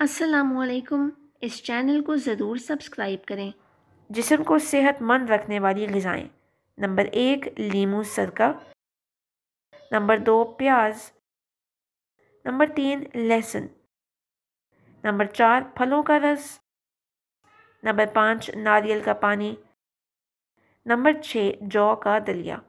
असलकुम इस चैनल को ज़रूर सब्सक्राइब करें जिसम को सेहतमंद रखने वाली गज़ाएँ नंबर एक लीमू सरका नंबर दो प्याज नंबर तीन लहसुन नंबर चार फलों का रस नंबर पाँच नारियल का पानी नंबर छः जौ का दलिया